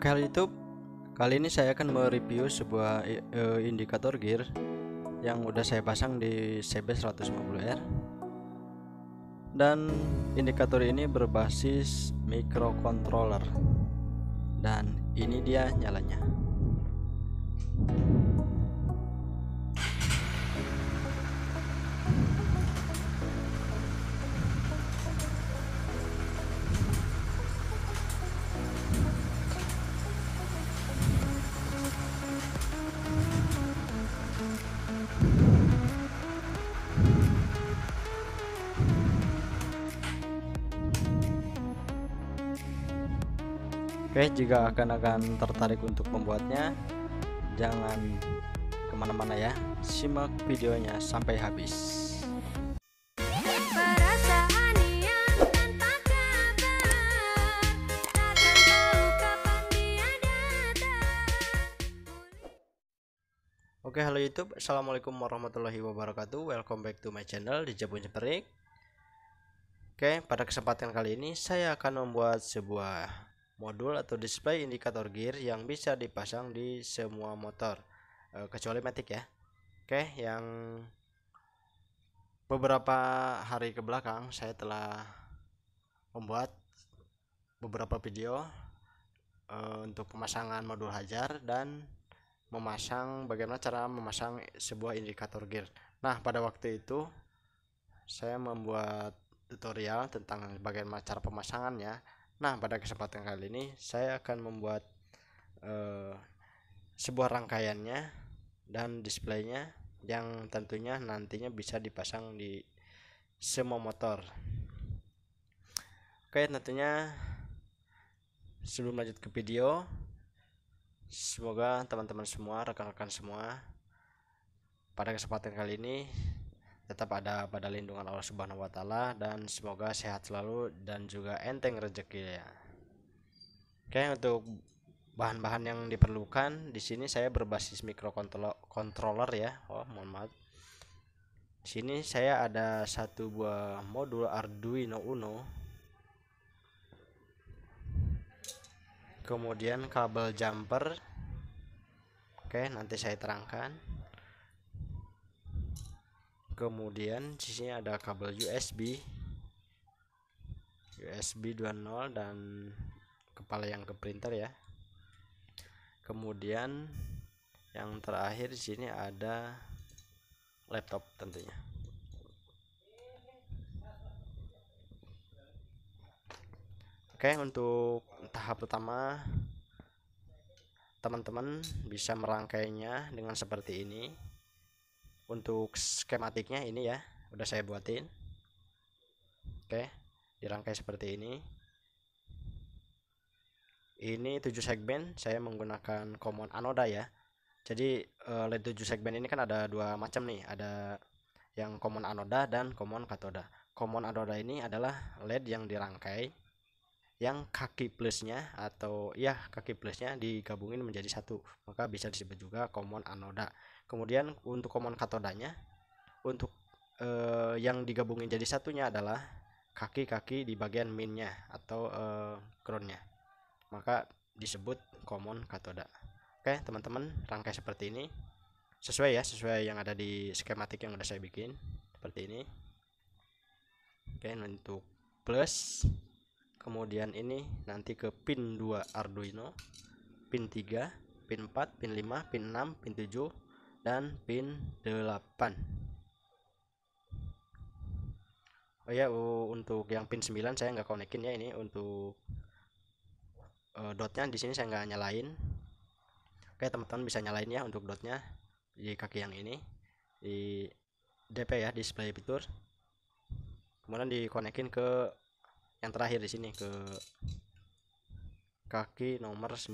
Oke okay, YouTube, kali ini saya akan mereview sebuah uh, indikator gear yang udah saya pasang di CB150R dan indikator ini berbasis microcontroller dan ini dia nyalanya Oke, jika akan-akan tertarik untuk membuatnya, jangan kemana-mana ya. Simak videonya sampai habis. Oke halo YouTube Assalamualaikum warahmatullahi wabarakatuh Welcome back to my channel di Jabun Jeperik Oke pada kesempatan kali ini Saya akan membuat sebuah modul atau display indikator gear yang bisa dipasang di semua motor e, kecuali Matic ya oke yang beberapa hari ke belakang saya telah membuat beberapa video e, untuk pemasangan modul hajar dan memasang bagaimana cara memasang sebuah indikator gear nah pada waktu itu saya membuat tutorial tentang bagaimana cara pemasangannya Nah, pada kesempatan kali ini saya akan membuat uh, sebuah rangkaiannya dan displaynya yang tentunya nantinya bisa dipasang di semua motor. Oke, tentunya sebelum lanjut ke video, semoga teman-teman semua, rekan-rekan semua pada kesempatan kali ini tetap ada pada lindungan Allah Subhanahu wa taala dan semoga sehat selalu dan juga enteng rezeki ya. Oke, untuk bahan-bahan yang diperlukan di sini saya berbasis microcontroller ya. Oh, mohon maaf. Di sini saya ada satu buah modul Arduino Uno. Kemudian kabel jumper. Oke, nanti saya terangkan kemudian di sini ada kabel USB USB 2.0 dan kepala yang ke printer ya kemudian yang terakhir di sini ada laptop tentunya Oke untuk tahap pertama teman-teman bisa merangkainya dengan seperti ini untuk skematiknya ini ya udah saya buatin oke dirangkai seperti ini ini 7 segmen saya menggunakan common anoda ya jadi eh, LED 7 segmen ini kan ada dua macam nih ada yang common anoda dan common katoda common anoda ini adalah LED yang dirangkai yang kaki plusnya atau ya kaki plusnya digabungin menjadi satu maka bisa disebut juga common anoda kemudian untuk common katodanya untuk eh, yang digabungin jadi satunya adalah kaki-kaki di bagian minnya atau eh, groundnya maka disebut common katoda oke teman-teman rangkai seperti ini sesuai ya sesuai yang ada di skematik yang udah saya bikin seperti ini oke untuk plus kemudian ini nanti ke pin 2 Arduino pin 3 pin 4 pin 5 pin 6 pin 7 dan pin 8 Oh ya untuk yang pin 9 saya nggak konekin ya ini untuk uh, dotnya di sini saya nggak nyalain Oke teman-teman bisa nyalain ya untuk dotnya di kaki yang ini di DP ya display fitur kemudian dikonekin ke yang terakhir di sini ke kaki nomor 9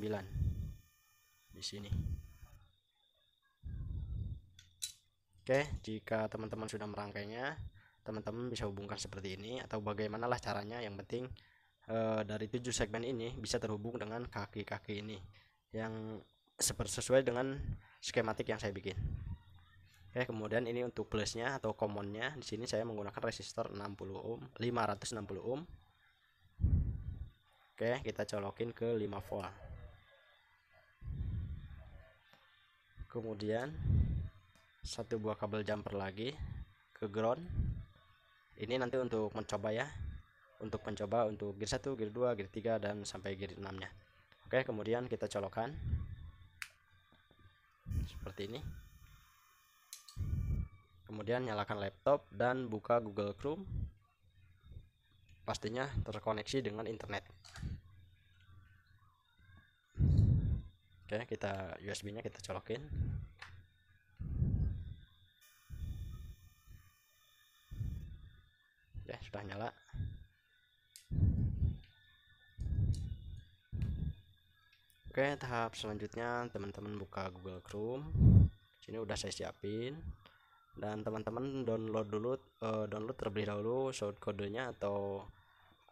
di sini Oke jika teman-teman sudah merangkainya teman-teman bisa hubungkan seperti ini atau bagaimanalah caranya yang penting e, dari tujuh segmen ini bisa terhubung dengan kaki-kaki ini yang sesuai dengan skematik yang saya bikin Oke kemudian ini untuk plusnya atau commonnya di sini saya menggunakan resistor 60 ohm 560 ohm Oke, kita colokin ke 5 volt. Kemudian satu buah kabel jumper lagi ke ground. Ini nanti untuk mencoba ya. Untuk mencoba untuk gear 1, gear 2, gear 3 dan sampai gear 6-nya. Oke, kemudian kita colokan. Seperti ini. Kemudian nyalakan laptop dan buka Google Chrome pastinya terkoneksi dengan internet oke kita USB nya kita colokin ya sudah nyala oke tahap selanjutnya teman-teman buka Google Chrome sini udah saya siapin dan teman-teman download dulu uh, download terlebih dahulu short kodenya atau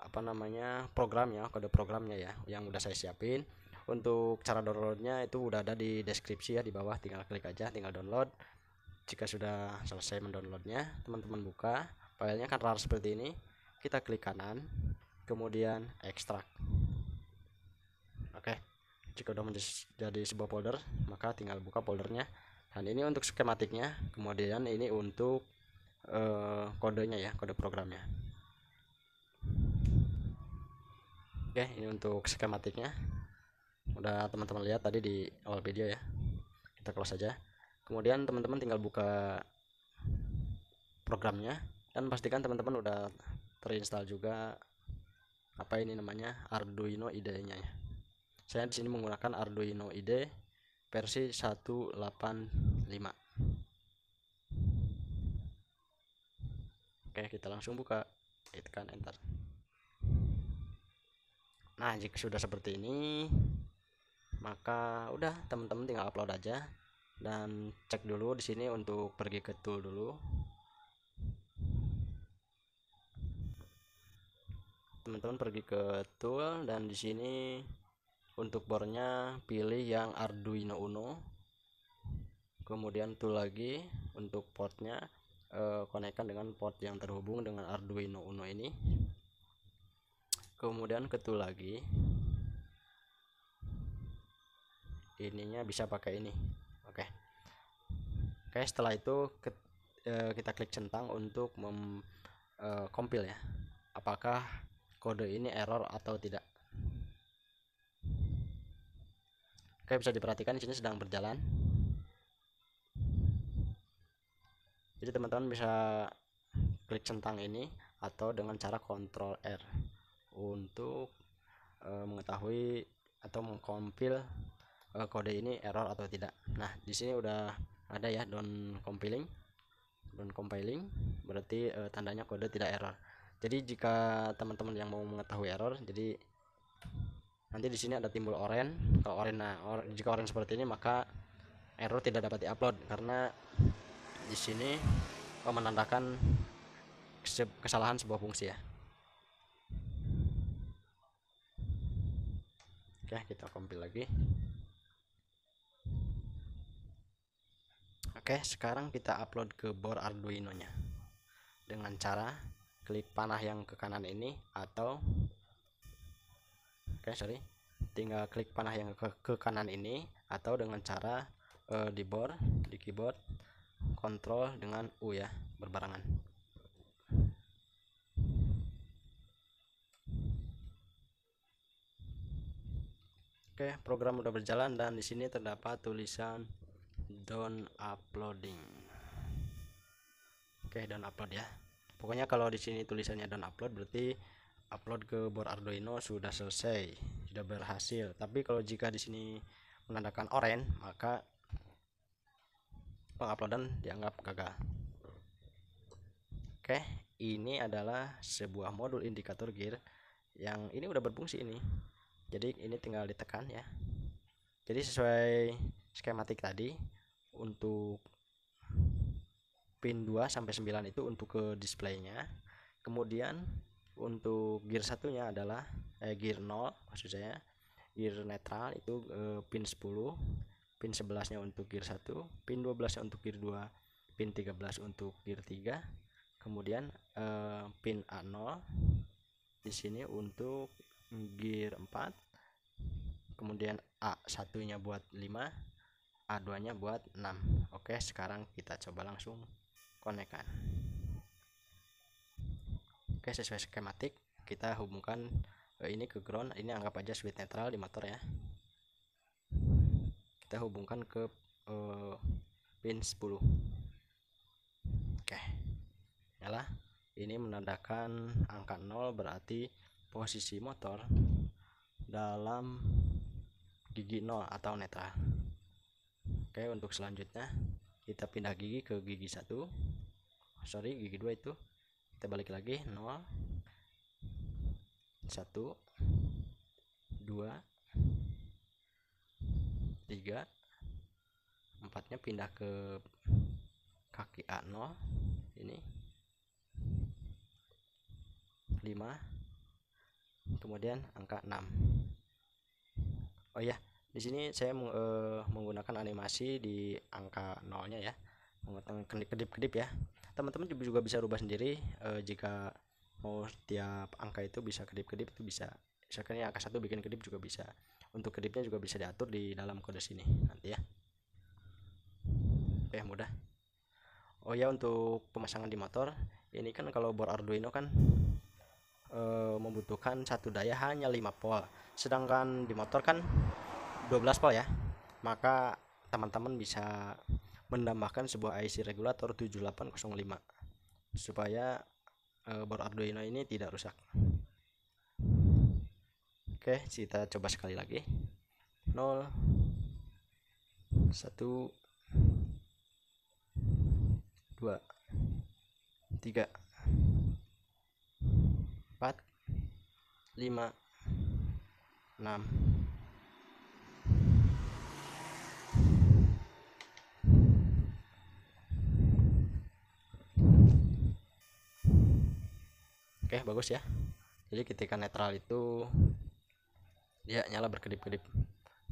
apa namanya programnya, kode programnya ya yang udah saya siapin untuk cara downloadnya itu udah ada di deskripsi ya di bawah tinggal klik aja tinggal download jika sudah selesai mendownloadnya teman-teman buka filenya kan rar seperti ini kita klik kanan kemudian ekstrak oke jika udah menjadi sebuah folder maka tinggal buka foldernya dan ini untuk skematiknya kemudian ini untuk uh, kodenya ya kode programnya oke ini untuk skematiknya udah teman-teman lihat tadi di awal video ya kita close saja kemudian teman-teman tinggal buka programnya dan pastikan teman-teman udah terinstall juga apa ini namanya Arduino IDE-nya ya. Saya di sini menggunakan Arduino IDE versi 18 5 oke kita langsung buka tekan enter nah jika sudah seperti ini maka udah teman-teman tinggal upload aja dan cek dulu di sini untuk pergi ke tool dulu teman-teman pergi ke tool dan di sini untuk bornya pilih yang Arduino Uno kemudian tuh lagi untuk portnya e, konekkan dengan port yang terhubung dengan Arduino Uno ini kemudian ke tool lagi ininya bisa pakai ini oke okay. oke okay, setelah itu ke, e, eh, kita klik centang untuk mem e, compile ya apakah kode ini error atau tidak Oke, bisa diperhatikan di sini sedang berjalan. jadi teman-teman bisa klik centang ini atau dengan cara Ctrl R untuk e, mengetahui atau mengkompil e, eh, kode ini error atau tidak. Nah, di sini udah ada ya down compiling. Down compiling berarti e, tandanya kode tidak error. Jadi jika teman-teman yang mau mengetahui error, jadi nanti di sini ada timbul oren, Kalau oren nah, or, jika oren seperti ini maka error tidak dapat diupload karena di sini eh, menandakan kesalahan sebuah fungsi ya oke kita compile lagi oke sekarang kita upload ke board arduino nya dengan cara klik panah yang ke kanan ini atau oke sorry tinggal klik panah yang ke, ke kanan ini atau dengan cara uh, di board di keyboard kontrol dengan U ya berbarengan Oke program udah berjalan dan di sini terdapat tulisan down uploading Oke down upload ya pokoknya kalau di sini tulisannya down upload berarti upload ke board Arduino sudah selesai sudah berhasil tapi kalau jika di sini menandakan "oren", maka penguploadan dianggap gagal oke ini adalah sebuah modul indikator gear yang ini udah berfungsi ini jadi ini tinggal ditekan ya jadi sesuai skematik tadi untuk pin 2 sampai 9 itu untuk ke displaynya kemudian untuk gear satunya adalah eh, gear 0 maksud saya gear netral itu eh, pin 10 pin 11 nya untuk gear 1 pin 12 nya untuk gear 2 pin 13 untuk gear 3 kemudian eh, pin A0 di sini untuk gear 4 kemudian A1 nya buat 5 A2 nya buat 6 oke sekarang kita coba langsung konekan oke sesuai skematik kita hubungkan eh, ini ke ground ini anggap aja switch netral di motor ya kita hubungkan ke uh, pin 10 oke okay. nyala ini menandakan angka 0 berarti posisi motor dalam gigi 0 atau netral oke okay, untuk selanjutnya kita pindah gigi ke gigi 1 sorry gigi 2 itu kita balik lagi 0 1 2 3 4 nya pindah ke kaki A0 ini 5 kemudian angka 6 oh ya di sini saya uh, menggunakan animasi di angka nolnya ya menggunakan kedip-kedip ya teman-teman juga bisa rubah sendiri uh, jika mau setiap angka itu bisa kedip-kedip itu bisa misalkan yang angka satu bikin kedip juga bisa untuk kedipnya juga bisa diatur di dalam kode sini nanti ya oke mudah oh ya untuk pemasangan di motor ini kan kalau bor Arduino kan e, membutuhkan satu daya hanya 5 volt sedangkan di motor kan 12 volt ya maka teman-teman bisa menambahkan sebuah IC regulator 7805 supaya e, eh, bor Arduino ini tidak rusak Oke, kita coba sekali lagi. 0 1 2 3 4 5 6 Oke, bagus ya. Jadi ketika netral itu Ya, nyala berkedip-kedip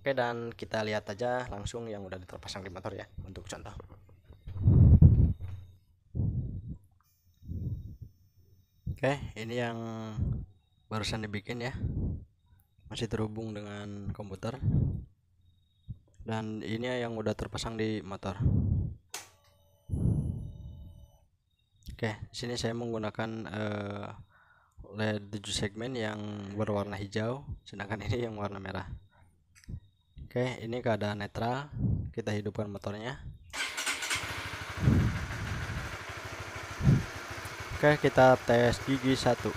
oke dan kita lihat aja langsung yang udah terpasang di motor ya untuk contoh oke ini yang barusan dibikin ya masih terhubung dengan komputer dan ini yang udah terpasang di motor oke sini saya menggunakan uh, oleh tujuh segmen yang berwarna hijau sedangkan ini yang warna merah oke ini keadaan netral kita hidupkan motornya oke kita tes gigi satu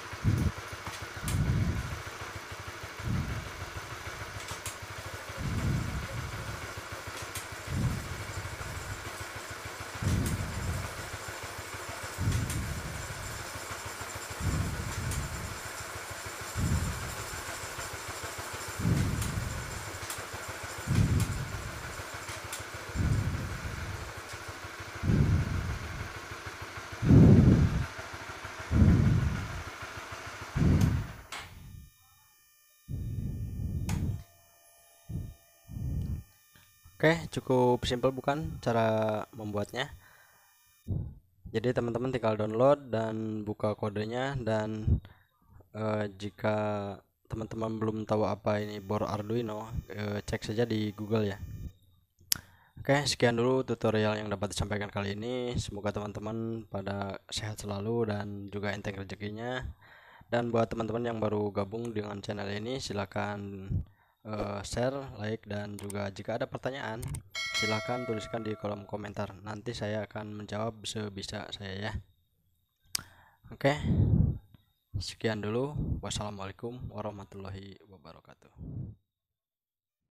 Oke, cukup simple bukan cara membuatnya? Jadi teman-teman tinggal download dan buka kodenya dan uh, jika teman-teman belum tahu apa ini bor Arduino, uh, cek saja di Google ya. Oke, sekian dulu tutorial yang dapat disampaikan kali ini. Semoga teman-teman pada sehat selalu dan juga enteng rezekinya. Dan buat teman-teman yang baru gabung dengan channel ini, silakan uh, share, like dan juga jika ada pertanyaan silahkan tuliskan di kolom komentar. Nanti saya akan menjawab sebisa saya ya. Oke. Sekian dulu. Wassalamualaikum warahmatullahi wabarakatuh.